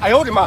哎呦我的妈！